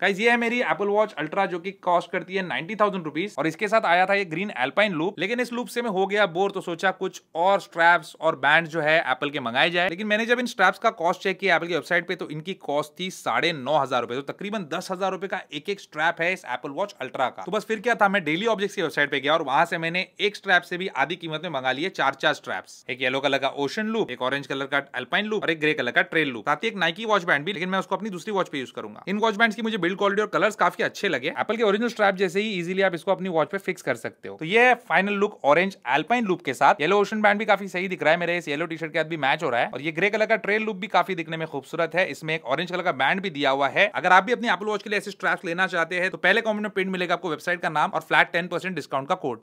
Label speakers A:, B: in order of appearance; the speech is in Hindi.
A: गाइज ये है मेरी एपल वॉच अल्ट्रा जो कि कॉस्ट करती है नाइन्टी थाउजेंड रुपीज और इसके साथ आया था ये ग्रीन एल्पाइन लूप लेकिन इस लूप से मैं हो गया बोर तो सोचा कुछ और स्ट्रैप्स और बैंड जो है एप्पल के मंगाए जाए लेकिन मैंने जब इन स्ट्रैप्स का कॉस्ट चेक किया एपल की वेबसाइट पे तो इनकी कॉस्ट थी साढ़े नौ हजार रुपए तो तकरीबन दस हजार रुपए का एक एक स्ट्रैप है इस एपल वॉच अल्ट्रा का तो बस फिर क्या था मैं डेली ऑब्जेक्ट की वेबसाइट पे गया और वहां से मैंने एक स्ट्रैप से भी आधी कीमत में मंगा लिया चार चार स्ट्रैप्स एक येलो कलर का ओशन लूप एक ऑरेंज कलर का एल्पाइन लूप और एक ग्रे कलर का ट्रेल लूप साथ ही एक नाइकी वॉच बैंड भी लेकिन मैं उसको अपनी दूसरी वॉच पे यूज करूंगा इन वॉच बैंड की मुझे बिल्ड क्वालिटी और कलर्स काफी अच्छे लगे एप्पल के ओरिजिनल स्ट्रैप जैसे ही इजीली आप इसको अपनी वॉच पे फिक्स कर सकते हो तो ये final look orange alpine look के साथ येलो ओशन बैंड भी काफी सही दिख रहा है मेरे इस येलो टी शर्ट के साथ भी मैच हो रहा है और ये ग्रे कलर का ट्रेल लुक भी काफी दिखने में खूबसूरत है इसमें एक ऑरेंज कलर का बैंड भी दिया हुआ है अगर आप भी अपनी एप्पल वॉच के लिए ऐसे स्ट्रैप लेना चाहते हैं तो पहले कॉमेंट में प्रिंट मिलेगा आपको वेबसाइट का नाम और फ्लैट टेन डिस्काउंट का कोड